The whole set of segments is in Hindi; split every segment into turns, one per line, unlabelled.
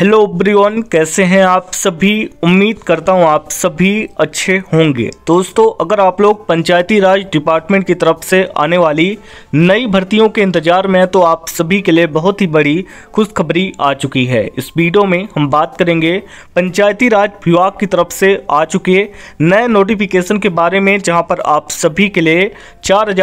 हेलो ब्रियन कैसे हैं आप सभी उम्मीद करता हूं आप सभी अच्छे होंगे दोस्तों अगर आप लोग पंचायती राज डिपार्टमेंट की तरफ से आने वाली नई भर्तियों के इंतजार में हैं तो आप सभी के लिए बहुत ही बड़ी खुशखबरी आ चुकी है इस वीडियो में हम बात करेंगे पंचायती राज विभाग की तरफ से आ चुके नए नोटिफिकेशन के बारे में जहाँ पर आप सभी के लिए चार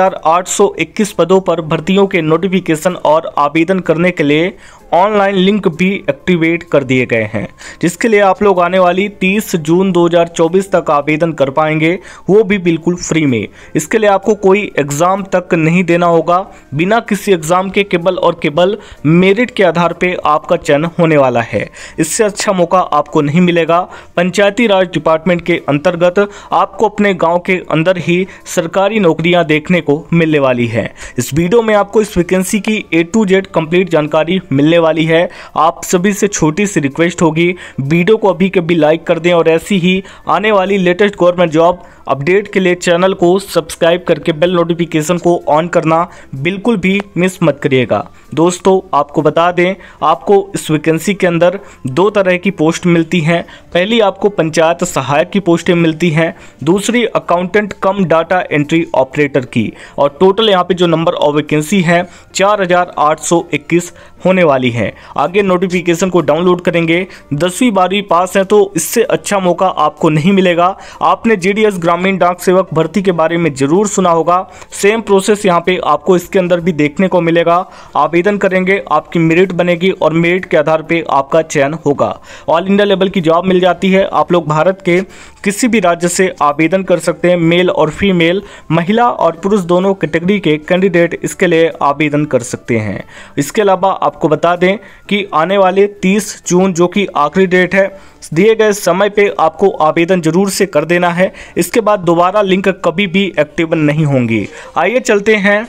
पदों पर भर्तियों के नोटिफिकेशन और आवेदन करने के लिए ऑनलाइन लिंक भी एक्टिवेट कर दिए गए हैं जिसके लिए आप लोग आने वाली 30 जून 2024 तक आवेदन कर पाएंगे वो भी बिल्कुल फ्री में इसके लिए आपको कोई एग्ज़ाम तक नहीं देना होगा बिना किसी एग्ज़ाम के केवल और केवल मेरिट के आधार पर आपका चयन होने वाला है इससे अच्छा मौका आपको नहीं मिलेगा पंचायती राज डिपार्टमेंट के अंतर्गत आपको अपने गाँव के अंदर ही सरकारी नौकरियाँ देखने को मिलने वाली है इस वीडियो में आपको इस वैकेंसी की ए टू जेड कंप्लीट जानकारी मिलने मिलने वाली है आप सभी से छोटी सी रिक्वेस्ट होगी वीडियो को अभी कभी लाइक कर दें और ऐसी ही आने वाली लेटेस्ट गवर्नमेंट जॉब अपडेट के लिए चैनल को सब्सक्राइब करके बेल नोटिफिकेशन को ऑन करना बिल्कुल भी मिस मत करिएगा दोस्तों आपको बता दें आपको इस वैकेंसी के अंदर दो तरह की पोस्ट मिलती हैं पहली आपको पंचायत सहायक की पोस्टें मिलती हैं दूसरी accountant cum data entry operator की और टोटल यहाँ पे जो नंबर ऑफ वैकेंसी है 4821 होने वाली है आगे नोटिफिकेशन को डाउनलोड करेंगे दसवीं बारहवीं पास है तो इससे अच्छा मौका आपको नहीं मिलेगा आपने एस ग्रामीण डाक सेवक भर्ती के बारे में ज़रूर सुना होगा सेम प्रोसेस यहाँ पे आपको इसके अंदर भी देखने को मिलेगा आप आवेदन करेंगे आपकी मेरिट बनेगी और मेरिट के आधार पर आपका चयन होगा ऑल इंडिया लेवल की जॉब मिल जाती है आप लोग भारत के किसी भी राज्य से आवेदन कर सकते हैं मेल और फीमेल महिला और पुरुष दोनों कैटेगरी के कैंडिडेट इसके लिए आवेदन कर सकते हैं इसके अलावा आपको बता दें कि आने वाले 30 जून जो कि आखिरी डेट है दिए गए समय पे आपको आवेदन जरूर से कर देना है इसके बाद दोबारा लिंक कभी भी एक्टिव नहीं होंगी आइए चलते हैं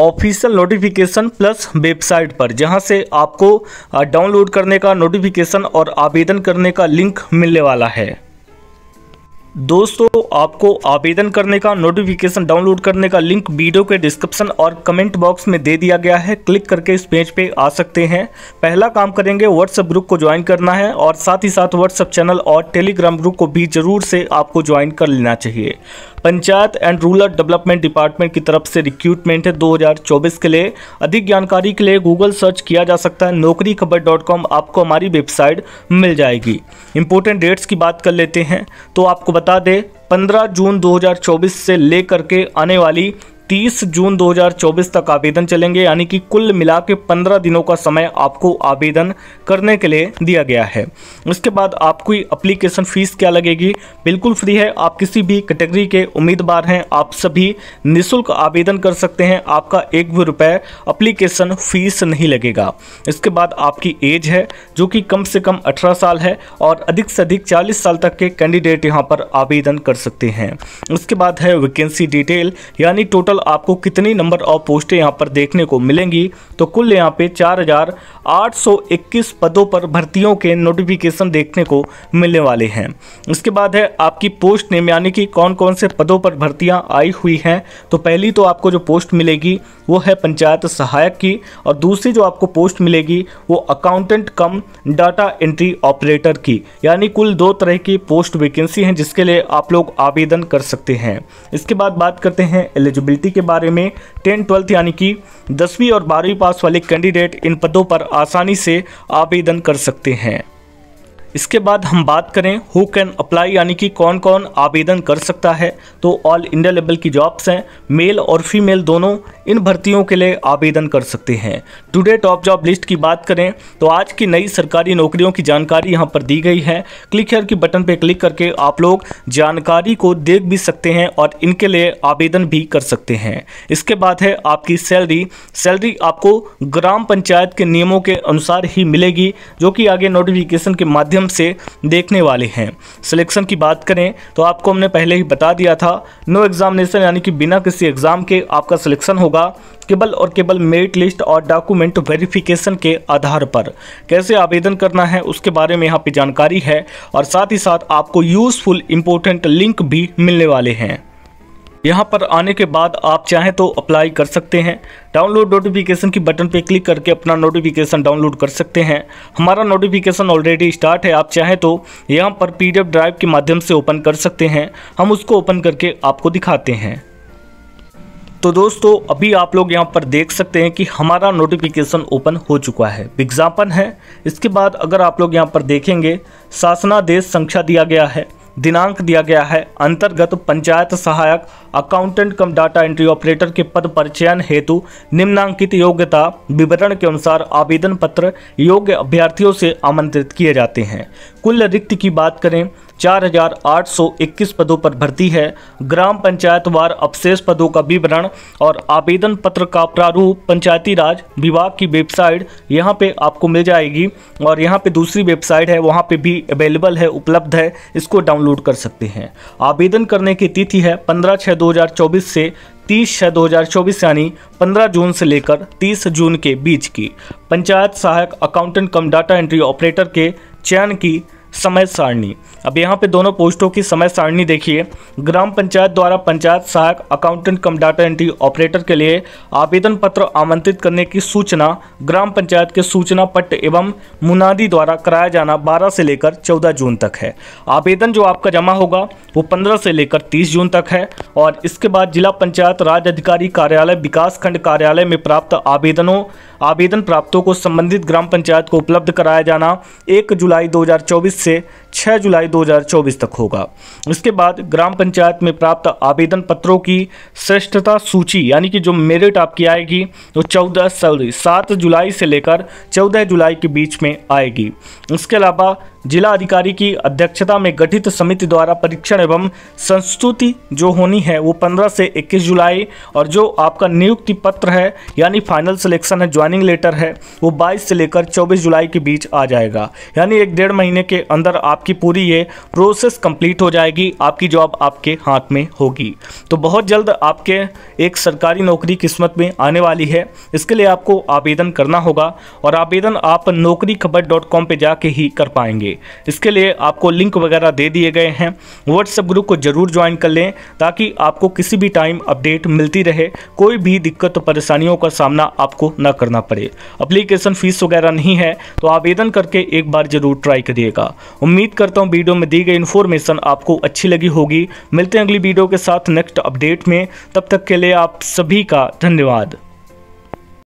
ऑफिशियल नोटिफिकेशन प्लस वेबसाइट पर जहां से आपको डाउनलोड करने का नोटिफिकेशन और आवेदन करने का लिंक मिलने वाला है दोस्तों आपको आवेदन करने का नोटिफिकेशन डाउनलोड करने का लिंक वीडियो के डिस्क्रिप्शन और कमेंट बॉक्स में दे दिया गया है क्लिक करके इस पेज पे आ सकते हैं पहला काम करेंगे व्हाट्सएप ग्रुप को ज्वाइन करना है और साथ ही साथ व्हाट्सएप चैनल और टेलीग्राम ग्रुप को भी ज़रूर से आपको ज्वाइन कर लेना चाहिए panchayat and rural development department की तरफ से रिक्रूटमेंट है 2024 के लिए अधिक जानकारी के लिए गूगल सर्च किया जा सकता है नौकरी खबर डॉट कॉम आपको हमारी वेबसाइट मिल जाएगी इंपॉर्टेंट डेट्स की बात कर लेते हैं तो आपको बता दें 15 जून 2024 से लेकर के आने वाली 30 जून 2024 तक आवेदन चलेंगे यानी कि कुल मिला के पंद्रह दिनों का समय आपको आवेदन करने के लिए दिया गया है इसके बाद आपकी अप्लीकेशन फ़ीस क्या लगेगी बिल्कुल फ्री है आप किसी भी कैटेगरी के उम्मीदवार हैं आप सभी निःशुल्क आवेदन कर सकते हैं आपका एक भी रुपये अप्लीकेशन फ़ीस नहीं लगेगा इसके बाद आपकी एज है जो कि कम से कम अठारह साल है और अधिक से अधिक चालीस साल तक के कैंडिडेट यहाँ पर आवेदन कर सकते हैं उसके बाद है वैकेंसी डिटेल यानी टोटल टोटल आपको कितनी नंबर ऑफ पोस्टें यहाँ पर देखने को मिलेंगी तो कुल यहाँ पे 4,821 पदों पर भर्तियों के नोटिफिकेशन देखने को मिलने वाले हैं इसके बाद है आपकी पोस्ट नेम यानी कि कौन कौन से पदों पर भर्तियाँ आई हुई हैं तो पहली तो आपको जो पोस्ट मिलेगी वो है पंचायत सहायक की और दूसरी जो आपको पोस्ट मिलेगी वो accountant cum data entry operator की यानी कुल दो तरह की पोस्ट वैकेंसी हैं जिसके लिए आप लोग आवेदन कर सकते हैं इसके बाद बात करते हैं एलिजिबिलिटी के बारे में टेन ट्वेल्थ यानी कि दसवीं और बारहवीं पास वाले कैंडिडेट इन पदों पर आसानी से आवेदन कर सकते हैं इसके बाद हम बात करें हु कैन अप्लाई यानी कि कौन कौन आवेदन कर सकता है तो ऑल इंडिया लेवल की जॉब्स हैं मेल और फीमेल दोनों इन भर्तियों के लिए आवेदन कर सकते हैं टुडे टॉप जॉब लिस्ट की बात करें तो आज की नई सरकारी नौकरियों की जानकारी यहाँ पर दी गई है क्लिक हेयर की बटन पर क्लिक करके आप लोग जानकारी को देख भी सकते हैं और इनके लिए आवेदन भी कर सकते हैं इसके बाद है आपकी सैलरी सैलरी आपको ग्राम पंचायत के नियमों के अनुसार ही मिलेगी जो कि आगे नोटिफिकेशन के माध्यम माध्यम से देखने वाले हैं सिलेक्शन की बात करें तो आपको हमने पहले ही बता दिया था नो एग्जामिनेशन यानी कि बिना किसी एग्ज़ाम के आपका सिलेक्शन होगा केवल और केवल मेरिट लिस्ट और डॉक्यूमेंट वेरिफिकेशन के आधार पर कैसे आवेदन करना है उसके बारे में यहाँ पे जानकारी है और साथ ही साथ आपको यूज़फुल इंपॉर्टेंट लिंक भी मिलने वाले हैं यहाँ पर आने के बाद आप चाहें तो अप्लाई कर सकते हैं डाउनलोड नोटिफिकेशन की बटन पर क्लिक करके अपना नोटिफिकेशन डाउनलोड कर सकते हैं हमारा नोटिफिकेशन ऑलरेडी स्टार्ट है आप चाहें तो यहाँ पर पीडीएफ ड्राइव के माध्यम से ओपन कर सकते हैं हम उसको ओपन करके आपको दिखाते हैं तो दोस्तों अभी आप लोग यहाँ पर देख सकते हैं कि हमारा नोटिफिकेशन ओपन हो चुका है विज्ञापन है इसके बाद अगर आप लोग यहाँ पर देखेंगे शासनादेश संख्या दिया गया है दिनांक दिया गया है अंतर्गत पंचायत सहायक accountant cum data entry operator के पद पर चयन हेतु निम्नांकित योग्यता विवरण के अनुसार आवेदन पत्र योग्य अभ्यर्थियों से आमंत्रित किए जाते हैं कुल रिक्त की बात करें 4,821 पदों पर भर्ती है ग्राम पंचायतवार अवशेष पदों का विवरण और आवेदन पत्र का प्रारूप पंचायती राज विभाग की वेबसाइट यहाँ पे आपको मिल जाएगी और यहाँ पे दूसरी वेबसाइट है वहाँ पे भी अवेलेबल है उपलब्ध है इसको डाउनलोड कर सकते हैं आवेदन करने की तिथि है पंद्रह छः दो से तीस छः दो हज़ार चौबीस यानी पंद्रह जून से लेकर तीस जून के बीच की पंचायत सहायक accountant cum data entry operator के चयन की समय सारणी अब यहाँ पे दोनों पोस्टों की समय सारणी देखिए ग्राम पंचायत द्वारा पंचायत सहायक accountant cum data entry operator के लिए आवेदन पत्र आमंत्रित करने की सूचना ग्राम पंचायत के सूचना पट्ट एवं मुनादी द्वारा कराया जाना 12 से लेकर 14 जून तक है आवेदन जो आपका जमा होगा वो 15 से लेकर 30 जून तक है और इसके बाद जिला पंचायत राज अधिकारी कार्यालय विकास खंड कार्यालय में प्राप्त आवेदनों आवेदन प्राप्तों को संबंधित ग्राम पंचायत को उपलब्ध कराया जाना एक जुलाई दो ser छः जुलाई 2024 तक होगा इसके बाद ग्राम पंचायत में प्राप्त आवेदन पत्रों की श्रेष्ठता सूची यानी कि जो मेरिट आपकी आएगी वो चौदह सॉरी सात जुलाई से लेकर चौदह जुलाई के बीच में आएगी इसके अलावा जिला अधिकारी की अध्यक्षता में गठित समिति द्वारा परीक्षण एवं संस्तुति जो होनी है वो 15 से 21 जुलाई और जो आपका नियुक्ति पत्र है यानी फाइनल सिलेक्शन है ज्वाइनिंग लेटर है वो 22 से लेकर 24 जुलाई के बीच आ जाएगा यानी एक डेढ़ महीने के अंदर आप आपकी पूरी ये प्रोसेस कंप्लीट हो जाएगी आपकी जॉब आपके हाथ में होगी तो बहुत जल्द आपके एक सरकारी नौकरी किस्मत में आने वाली है इसके लिए आपको आवेदन करना होगा और आवेदन आप नौकरी खबर डॉट कॉम पर जाके ही कर पाएंगे इसके लिए आपको लिंक वगैरह दे दिए गए हैं व्हाट्सएप ग्रुप को ज़रूर ज्वाइन कर लें ताकि आपको किसी भी टाइम अपडेट मिलती रहे कोई भी दिक्कत परेशानियों का सामना आपको न करना पड़े अप्लीकेशन फ़ीस वगैरह नहीं है तो आवेदन करके एक बार ज़रूर ट्राई करिएगा उम्मीद उम्मीद करता हूँ वीडियो में दी गई इन्फॉर्मेशन आपको अच्छी लगी होगी मिलते हैं अगली वीडियो के साथ नेक्स्ट अपडेट में तब तक के लिए आप सभी का धन्यवाद